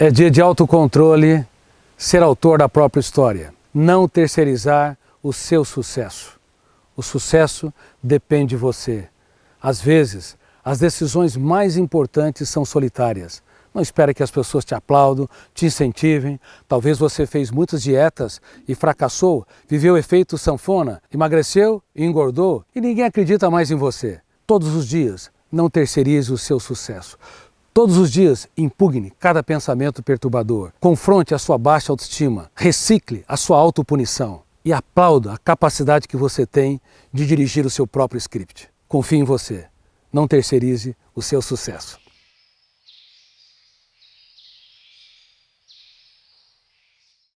É dia de autocontrole, ser autor da própria história, não terceirizar o seu sucesso. O sucesso depende de você. Às vezes, as decisões mais importantes são solitárias. Não espere que as pessoas te aplaudam, te incentivem. Talvez você fez muitas dietas e fracassou, viveu o efeito sanfona, emagreceu e engordou e ninguém acredita mais em você. Todos os dias, não terceirize o seu sucesso. Todos os dias, impugne cada pensamento perturbador. Confronte a sua baixa autoestima. Recicle a sua autopunição. E aplauda a capacidade que você tem de dirigir o seu próprio script. Confie em você. Não terceirize o seu sucesso.